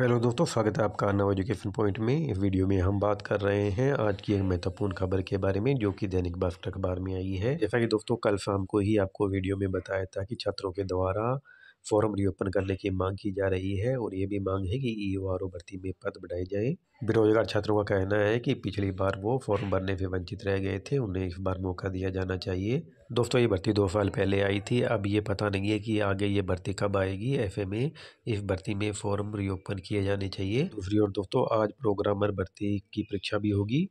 hello दोस्तों स्वागत है आपका नव एजुकेशन पॉइंट में इस वीडियो में हम बात कर रहे हैं आज की एक महत्वपूर्ण खबर के बारे में जो कि दैनिक भास्कर अखबार में आई है जैसा कि दोस्तों कल शाम को ही आपको वीडियो में बताया था कि छात्रों के द्वारा फॉरम रीओपन करने की मांग की जा रही है और ये भी मांग है कि ई ओ भर्ती में पद बढ़ाए जाएं बेरोजगार छात्रों का कहना है कि पिछली बार वो फॉर्म भरने से वंचित रह गए थे उन्हें इस बार मौका दिया जाना चाहिए दोस्तों ये भर्ती दो साल पहले आई थी अब ये पता नहीं है कि आगे ये भर्ती कब आएगी ऐसे में इस भर्ती में फॉर्म रीओपन किए जाने चाहिए दूसरी ओर दोस्तों आज प्रोग्रामर भर्ती की परीक्षा भी होगी